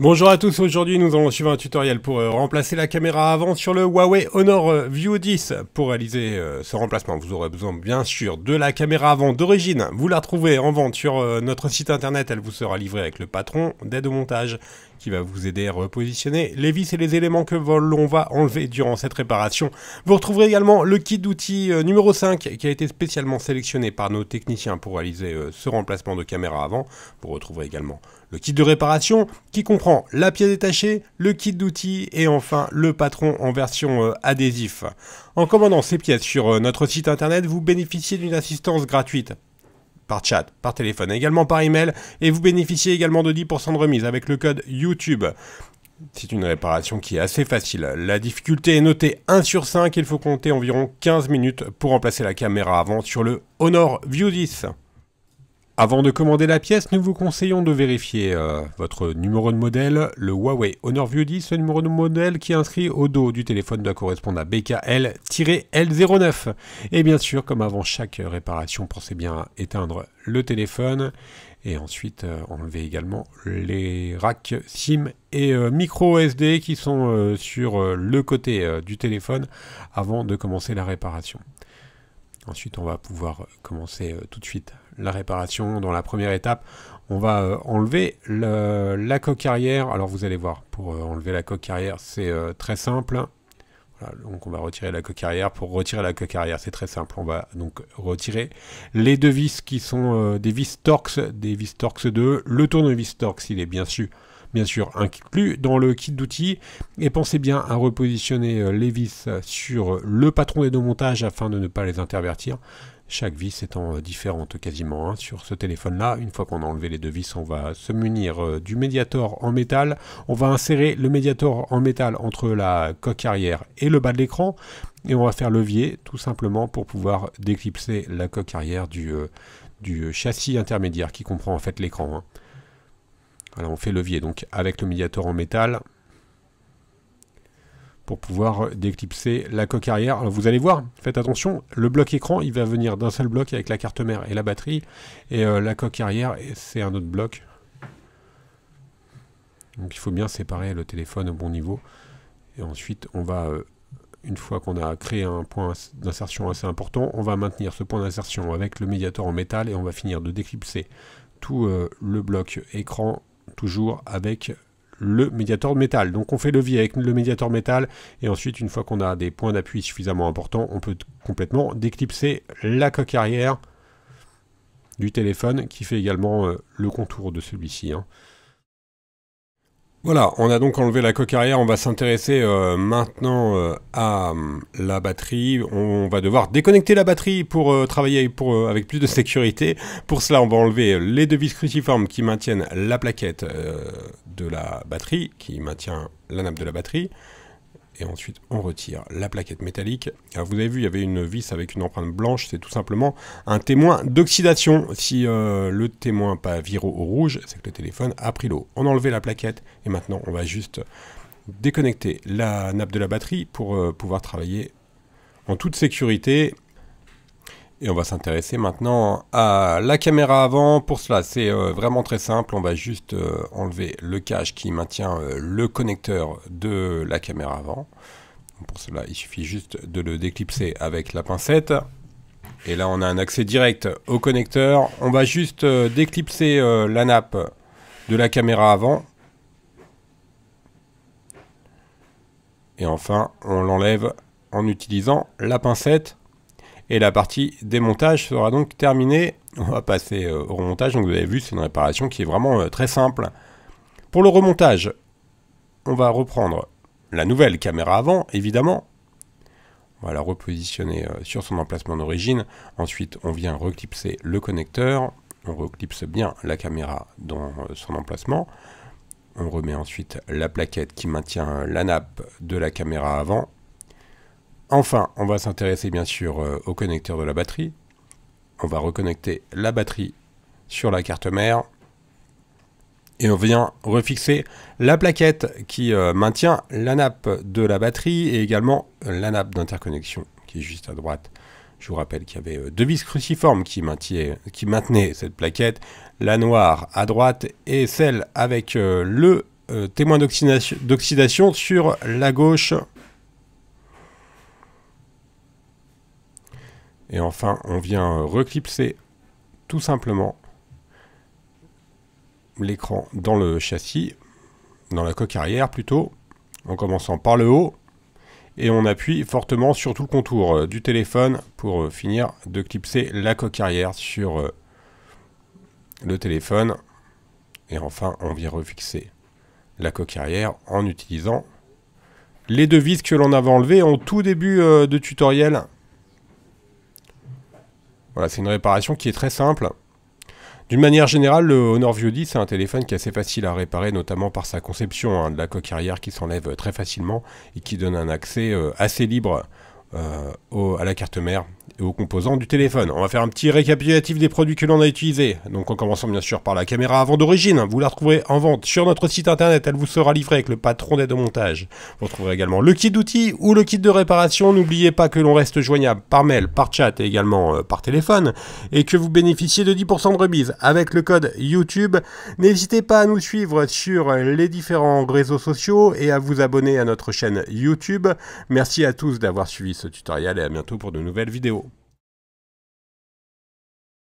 Bonjour à tous, aujourd'hui nous allons suivre un tutoriel pour euh, remplacer la caméra avant sur le Huawei Honor euh, View 10. Pour réaliser euh, ce remplacement, vous aurez besoin bien sûr de la caméra avant d'origine. Vous la trouvez en vente sur notre site internet, elle vous sera livrée avec le patron d'aide au montage qui va vous aider à repositionner les vis et les éléments que l'on va enlever durant cette réparation. Vous retrouverez également le kit d'outils euh, numéro 5 qui a été spécialement sélectionné par nos techniciens pour réaliser euh, ce remplacement de caméra avant. Vous retrouverez également le kit de réparation qui comprend la pièce détachée, le kit d'outils et enfin le patron en version euh, adhésif. En commandant ces pièces sur notre site internet, vous bénéficiez d'une assistance gratuite par chat, par téléphone, également par email, et vous bénéficiez également de 10% de remise avec le code YouTube. C'est une réparation qui est assez facile. La difficulté est notée 1 sur 5, il faut compter environ 15 minutes pour remplacer la caméra avant sur le Honor View 10. Avant de commander la pièce, nous vous conseillons de vérifier euh, votre numéro de modèle, le Huawei Honor View 10, Ce numéro de modèle qui est inscrit au dos du téléphone doit correspondre à BKL-L09. Et bien sûr, comme avant chaque réparation, pensez bien à éteindre le téléphone et ensuite euh, enlever également les racks SIM et euh, micro SD qui sont sur le côté du téléphone avant de commencer la réparation. Ensuite, on va pouvoir commencer tout de suite la réparation dans la première étape. On va euh, enlever la coque arrière. Alors vous allez voir, pour euh, enlever la coque arrière, c'est euh, très simple. donc on va retirer la coque arrière. Pour retirer la coque arrière, c'est très simple. On va donc retirer les deux vis qui sont des vis Torx, des vis Torx 2. Le tournevis Torx, il est bien sûr bien sûr inclus dans le kit d'outils. Et pensez bien à repositionner les vis sur le patron des deux montages afin de ne pas les intervertir chaque vis étant euh, différente quasiment. Hein. Sur ce téléphone-là, une fois qu'on a enlevé les deux vis, on va se munir euh, du médiator en métal. On va insérer le médiator en métal entre la coque arrière et le bas de l'écran. Et on va faire levier tout simplement pour pouvoir déclipser la coque arrière du, euh, du châssis intermédiaire qui comprend en fait l'écran. Alors hein. on fait levier donc avec le médiator en métal pour pouvoir déclipser la coque arrière. vous allez voir, faites attention, le bloc écran, il va venir d'un seul bloc avec la carte mère et la batterie, et euh, la coque arrière, c'est un autre bloc. Donc il faut bien séparer le téléphone au bon niveau. Et ensuite, on va, euh, une fois qu'on a créé un point d'insertion assez important, on va maintenir ce point d'insertion avec le médiateur en métal, et on va finir de déclipser tout euh, le bloc écran, toujours avec le médiator métal. Donc on fait levier avec le médiator métal et ensuite une fois qu'on a des points d'appui suffisamment importants, on peut complètement déclipser la coque arrière du téléphone qui fait également euh, le contour de celui-ci. Hein. Voilà, on a donc enlevé la coque arrière, on va s'intéresser euh, maintenant euh, à hum, la batterie. On va devoir déconnecter la batterie pour euh, travailler avec plus de sécurité. Pour cela, on va enlever les deux vis cruciformes qui maintiennent la plaquette de la batterie, qui maintient la nappe de la batterie et ensuite on retire la plaquette métallique. vous avez vu, il y avait une vis avec une empreinte blanche, c'est tout simplement un témoin d'oxydation. Si euh, le témoin pas viro au rouge, c'est que le téléphone a pris l'eau. On a enlevé la plaquette et maintenant on va juste déconnecter la nappe de la batterie pour euh, pouvoir travailler en toute sécurité et on va s'intéresser maintenant à la caméra avant. Pour cela, c'est euh, vraiment très simple. On va juste euh, enlever le cache qui maintient euh, le connecteur de la caméra avant. Pour cela, il suffit juste de le déclipser avec la pincette. Et là, on a un accès direct au connecteur. On va juste déclipser la nappe de la caméra avant. Et enfin, on l'enlève en utilisant la pincette et la partie démontage sera donc terminée. On va passer euh, au remontage. Donc vous avez vu, c'est une réparation qui est vraiment euh, très simple. Pour le remontage, on va reprendre la nouvelle caméra avant, évidemment. On va la repositionner euh, sur son emplacement d'origine. Ensuite, on vient reclipser le connecteur. On reclipse bien la caméra dans son emplacement. On remet ensuite la plaquette qui maintient la nappe de la caméra avant. Enfin, on va s'intéresser bien sûr euh, au connecteur de la batterie. On va reconnecter la batterie sur la carte mère. Et on vient refixer la plaquette qui euh, maintient la nappe de la batterie et également la nappe d'interconnexion qui est juste à droite. Je vous rappelle qu'il y avait euh, deux vis cruciformes qui qui maintenaient, cette plaquette, la noire à droite et celle avec le témoin d'oxydation sur la gauche. Et enfin, on vient reclipser tout simplement l'écran dans le châssis, dans la coque arrière plutôt, en commençant par le haut. Et on appuie fortement sur tout le contour euh, du téléphone pour euh, finir de clipser la coque arrière sur euh, le téléphone. Et enfin, on vient refixer la coque arrière en utilisant les deux vis que l'on avait enlevées en tout début de tutoriel voilà, c'est une réparation qui est très simple. D'une manière générale, le Honor View 10, c'est un téléphone qui est assez facile à réparer, notamment par sa conception hein, de la coque arrière qui s'enlève euh, très facilement et qui donne un accès euh, assez libre euh, à la carte mère et aux composants du téléphone. On va faire un petit récapitulatif des produits que l'on a utilisés. Donc en commençant bien sûr par la caméra avant d'origine. Vous la retrouverez en vente sur notre site internet, elle vous sera livrée avec le patron d'aide au montage. Vous retrouverez également le kit d'outils ou le kit de réparation. N'oubliez pas que l'on reste joignable par mail, par chat et également euh, par téléphone et que vous bénéficiez de 10% de remise avec le code YouTube. N'hésitez pas à nous suivre sur les différents réseaux sociaux et à vous abonner à notre chaîne YouTube. Merci à tous d'avoir suivi ce tutoriel et à bientôt pour de nouvelles vidéos.